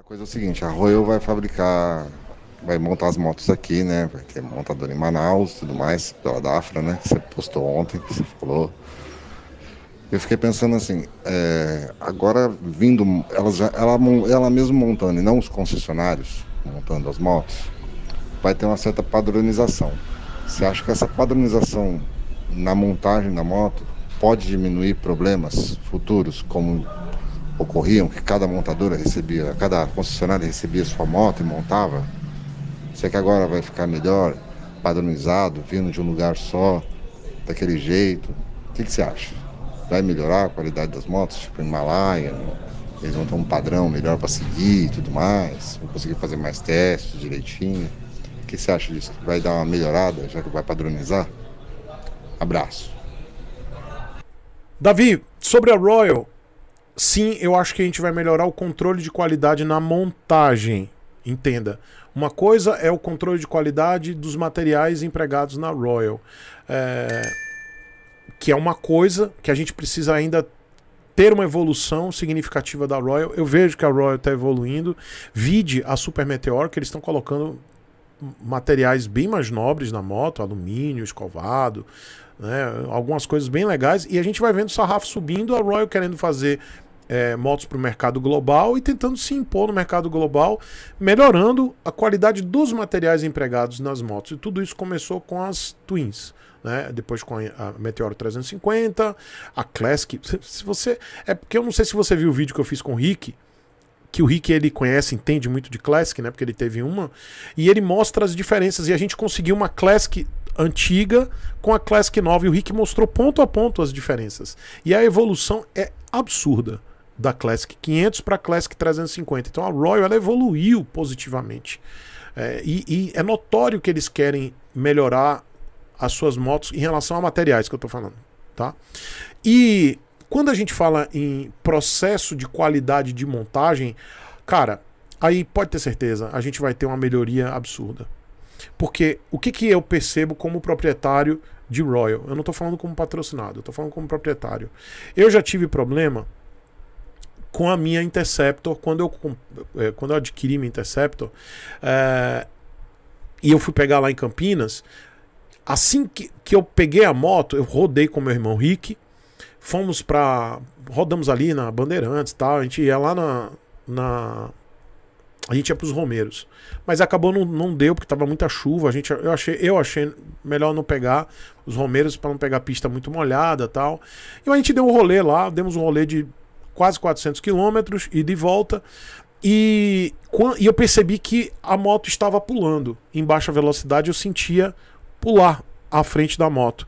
A coisa é o seguinte, a Royal vai fabricar, vai montar as motos aqui, né? Vai ter montadora em Manaus tudo mais, pela Dafra, né? Você postou ontem, você falou. Eu fiquei pensando assim, é, agora vindo, ela, já, ela, ela mesmo montando, e não os concessionários montando as motos, vai ter uma certa padronização. Você acha que essa padronização na montagem da moto pode diminuir problemas futuros, como ocorriam, que cada montadora recebia, cada concessionária recebia sua moto e montava. Sei é que agora vai ficar melhor, padronizado, vindo de um lugar só, daquele jeito. O que, que você acha? Vai melhorar a qualidade das motos, tipo Himalaia? Né? Eles vão ter um padrão melhor para seguir e tudo mais, vão conseguir fazer mais testes direitinho. O que você acha disso? Vai dar uma melhorada, já que vai padronizar? Abraço. Davi, sobre a Royal, Sim, eu acho que a gente vai melhorar o controle de qualidade na montagem. Entenda. Uma coisa é o controle de qualidade dos materiais empregados na Royal. É... Que é uma coisa que a gente precisa ainda ter uma evolução significativa da Royal. Eu vejo que a Royal está evoluindo. Vide a Super Meteor, que eles estão colocando materiais bem mais nobres na moto, alumínio, escovado, né? algumas coisas bem legais. E a gente vai vendo o sarrafo subindo, a Royal querendo fazer é, motos para o mercado global e tentando se impor no mercado global, melhorando a qualidade dos materiais empregados nas motos. E tudo isso começou com as Twins. Né? Depois com a Meteoro 350, a Classic. Se você é porque eu não sei se você viu o vídeo que eu fiz com o Rick, que o Rick ele conhece, entende muito de Classic, né? Porque ele teve uma. E ele mostra as diferenças. E a gente conseguiu uma Classic antiga com a Classic nova. E o Rick mostrou ponto a ponto as diferenças. E a evolução é absurda da Classic 500 para a Classic 350. Então a Royal ela evoluiu positivamente. É, e, e é notório que eles querem melhorar as suas motos em relação a materiais que eu tô falando, tá? E quando a gente fala em processo de qualidade de montagem, cara, aí pode ter certeza, a gente vai ter uma melhoria absurda. Porque o que, que eu percebo como proprietário de Royal? Eu não estou falando como patrocinado, eu estou falando como proprietário. Eu já tive problema com a minha Interceptor, quando eu, é, quando eu adquiri minha Interceptor, é, e eu fui pegar lá em Campinas, assim que, que eu peguei a moto, eu rodei com meu irmão Rick, Fomos pra. Rodamos ali na Bandeirantes e tal. A gente ia lá na. na a gente ia pros Romeiros. Mas acabou, não, não deu, porque tava muita chuva. A gente, eu, achei, eu achei melhor não pegar os Romeiros para não pegar pista muito molhada tal. E então a gente deu um rolê lá, demos um rolê de quase 400 quilômetros e de volta. E, e eu percebi que a moto estava pulando em baixa velocidade, eu sentia pular à frente da moto.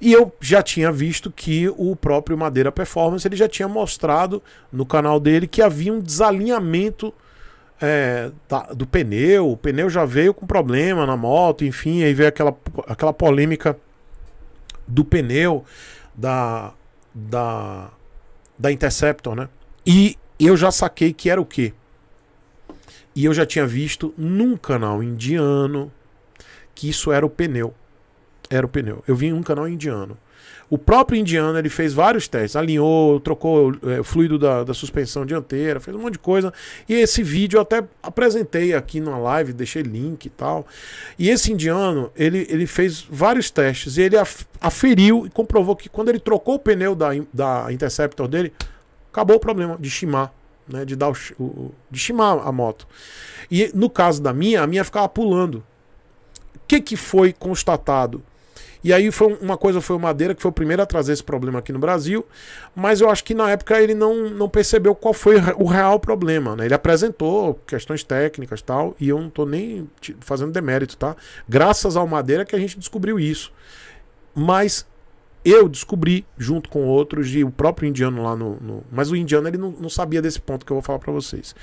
E eu já tinha visto que o próprio Madeira Performance ele já tinha mostrado no canal dele que havia um desalinhamento é, da, do pneu. O pneu já veio com problema na moto, enfim, aí veio aquela, aquela polêmica do pneu da, da, da Interceptor, né? E eu já saquei que era o quê? E eu já tinha visto num canal indiano que isso era o pneu era o pneu. Eu vi um canal indiano. O próprio indiano ele fez vários testes, alinhou, trocou é, o fluido da, da, suspensão dianteira, fez um monte de coisa. E esse vídeo eu até apresentei aqui na live, deixei link e tal. E esse indiano ele, ele fez vários testes e ele aferiu e comprovou que quando ele trocou o pneu da, da Interceptor dele, acabou o problema de chimar. Né, de dar o, o, de chimar a moto. E no caso da minha, a minha ficava pulando. O que, que foi constatado? E aí foi uma coisa foi o Madeira, que foi o primeiro a trazer esse problema aqui no Brasil, mas eu acho que na época ele não, não percebeu qual foi o real problema, né? Ele apresentou questões técnicas tal, e eu não estou nem fazendo demérito, tá? Graças ao Madeira que a gente descobriu isso. Mas eu descobri, junto com outros, e o próprio indiano lá no. no mas o indiano ele não, não, sabia desse ponto que eu vou falar para vocês.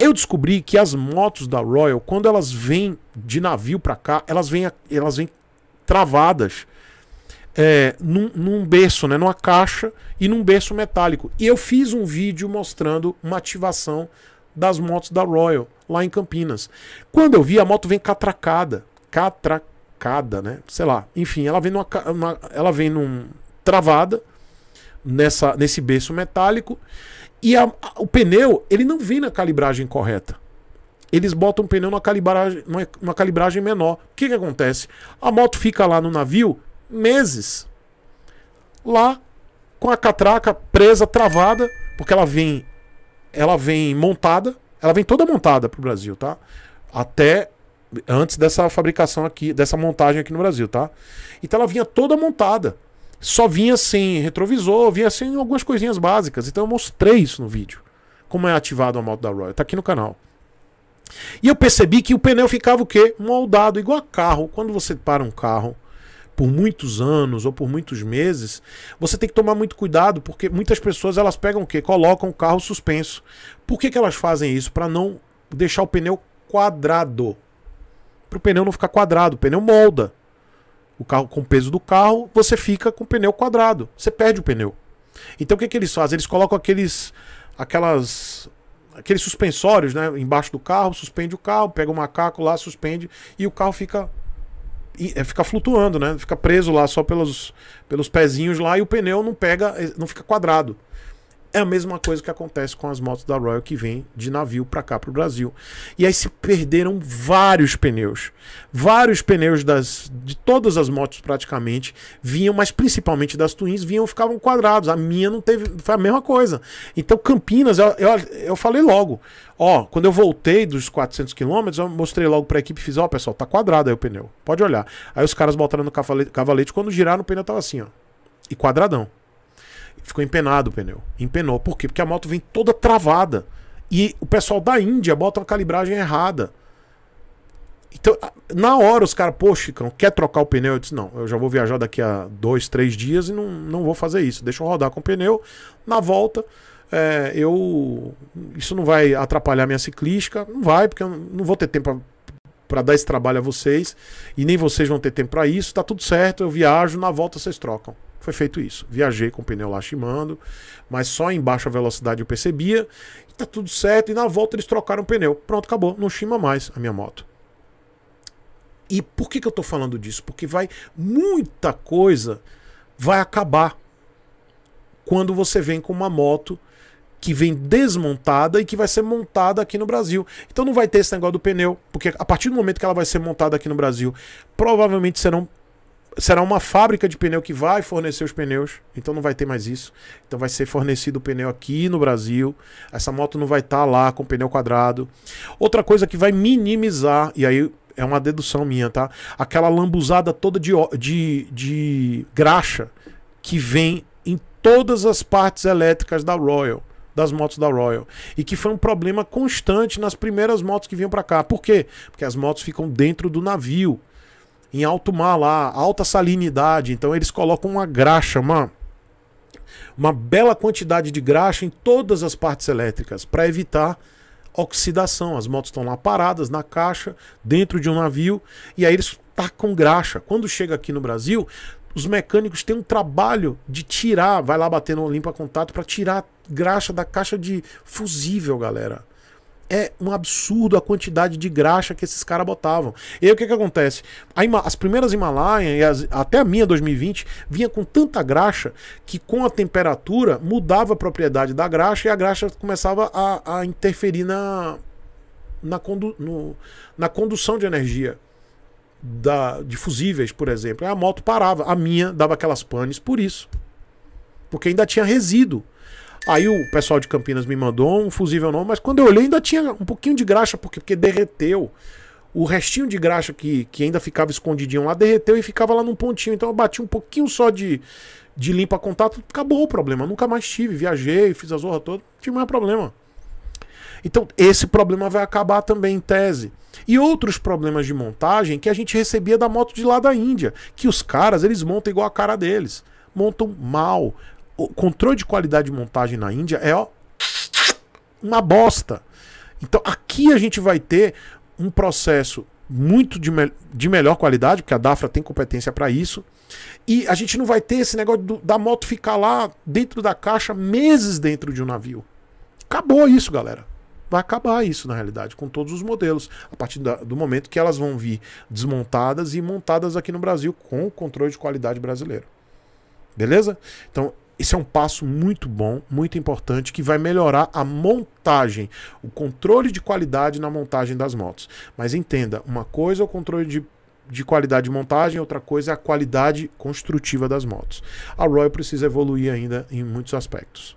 Eu descobri que as motos da Royal, quando elas vêm de navio para cá, elas vêm, elas vêm travadas é, num, num berço, né, numa caixa e num berço metálico. E eu fiz um vídeo mostrando uma ativação das motos da Royal lá em Campinas. Quando eu vi, a moto vem catracada. Catracada, né? Sei lá. Enfim, ela vem, numa, ela vem num. travada nessa, nesse berço metálico. E a, a, o pneu, ele não vem na calibragem correta eles botam o pneu numa calibragem, numa calibragem menor. O que, que acontece? A moto fica lá no navio meses. Lá com a catraca presa, travada, porque ela vem ela vem montada, ela vem toda montada pro Brasil, tá? Até antes dessa fabricação aqui, dessa montagem aqui no Brasil, tá? Então ela vinha toda montada. Só vinha sem retrovisor, vinha sem algumas coisinhas básicas. Então eu mostrei isso no vídeo. Como é ativado a moto da Royal. Tá aqui no canal. E eu percebi que o pneu ficava o quê? Moldado, igual a carro. Quando você para um carro por muitos anos ou por muitos meses, você tem que tomar muito cuidado, porque muitas pessoas elas pegam o quê? Colocam o carro suspenso. Por que, que elas fazem isso? Para não deixar o pneu quadrado. Para o pneu não ficar quadrado, o pneu molda. O carro com o peso do carro, você fica com o pneu quadrado. Você perde o pneu. Então o que, que eles fazem? Eles colocam aqueles aquelas aqueles suspensórios, né? Embaixo do carro, suspende o carro, pega o macaco lá, suspende e o carro fica é, fica flutuando, né? Fica preso lá só pelos, pelos pezinhos lá e o pneu não pega, eh, não fica quadrado. É a mesma coisa que acontece com as motos da Royal que vem de navio para cá para o Brasil. E aí se perderam vários pneus. Vários pneus das, de todas as motos praticamente vinham, mas principalmente das Twins, vinham ficavam quadrados. A minha não teve, foi a mesma coisa. Então Campinas, eu, eu, eu falei logo, ó, quando eu voltei dos 400 quilômetros, eu mostrei logo para a equipe, fiz, ó, pessoal, tá quadrado aí o pneu. Pode olhar. Aí os caras botaram no cavalete, cavalete quando giraram o pneu tava assim, ó. E quadradão. Ficou empenado o pneu. Empenou. Por quê? Porque a moto vem toda travada. E o pessoal da Índia bota uma calibragem errada. Então, na hora os caras, poxa Chicão, quer trocar o pneu? Eu disse, não, eu já vou viajar daqui a dois, três dias e não, não vou fazer isso. Deixa eu rodar com o pneu. Na volta, é, eu. Isso não vai atrapalhar minha ciclística? Não vai, porque eu não vou ter tempo para dar esse trabalho a vocês. E nem vocês vão ter tempo para isso. Tá tudo certo, eu viajo, na volta vocês trocam foi feito isso. Viajei com o pneu lá chimando, mas só em baixa velocidade eu percebia, e tá tudo certo, e na volta eles trocaram o pneu. Pronto, acabou, não chima mais a minha moto. E por que, que eu tô falando disso? Porque vai muita coisa vai acabar quando você vem com uma moto que vem desmontada e que vai ser montada aqui no Brasil. Então não vai ter esse negócio do pneu, porque a partir do momento que ela vai ser montada aqui no Brasil, provavelmente serão será uma fábrica de pneu que vai fornecer os pneus, então não vai ter mais isso. Então vai ser fornecido o pneu aqui no Brasil. Essa moto não vai estar tá lá com pneu quadrado. Outra coisa que vai minimizar, e aí é uma dedução minha, tá? Aquela lambuzada toda de, de, de graxa que vem em todas as partes elétricas da Royal das motos da Royal. E que foi um problema constante nas primeiras motos que vinham para cá. Por quê? Porque as motos ficam dentro do navio em alto mar lá, alta salinidade. Então eles colocam uma graxa, uma, uma bela quantidade de graxa em todas as partes elétricas para evitar oxidação. As motos estão lá paradas na caixa, dentro de um navio, e aí eles tacam graxa. Quando chega aqui no Brasil, os mecânicos têm um trabalho de tirar, vai lá bater no limpa contato para tirar graxa da caixa de fusível, galera. É um absurdo a quantidade de graxa que esses caras botavam. E aí o que, que acontece? as primeiras Himalaia, e as, até a minha 2020, vinha com tanta graxa que com a temperatura mudava a propriedade da graxa e a graxa começava a, a interferir na, na, condu, no, na condução de energia da, de fusíveis, por exemplo. A moto parava, a minha dava aquelas panes por isso. Porque ainda tinha resíduo. Aí o pessoal de Campinas me mandou um fusível novo, mas quando eu olhei ainda tinha um pouquinho de graxa, porque, porque derreteu. O restinho de graxa que, que ainda ficava escondidinho lá derreteu e ficava lá num pontinho. Então eu bati um pouquinho só de, de limpa contato, acabou o problema. Eu nunca mais tive, viajei, fiz a zorra toda, não tive mais problema. Então esse problema vai acabar também em tese. E outros problemas de montagem que a gente recebia da moto de lá da Índia, que os caras eles montam igual a cara deles montam mal, o controle de qualidade de montagem na Índia é ó, uma bosta. Então aqui a gente vai ter um processo muito de, me de melhor qualidade, porque a DAFRA tem competência para isso. E a gente não vai ter esse negócio do, da moto ficar lá dentro da caixa meses dentro de um navio. Acabou isso, galera. Vai acabar isso, na realidade, com todos os modelos, a partir da, do momento que elas vão vir desmontadas e montadas aqui no Brasil com o controle de qualidade brasileiro. Beleza? Então, esse é um passo muito bom, muito importante, que vai melhorar a montagem, o controle de qualidade na montagem das motos. Mas entenda, uma coisa é o controle de, de qualidade de montagem, outra coisa é a qualidade construtiva das motos. A Royal precisa evoluir ainda em muitos aspectos.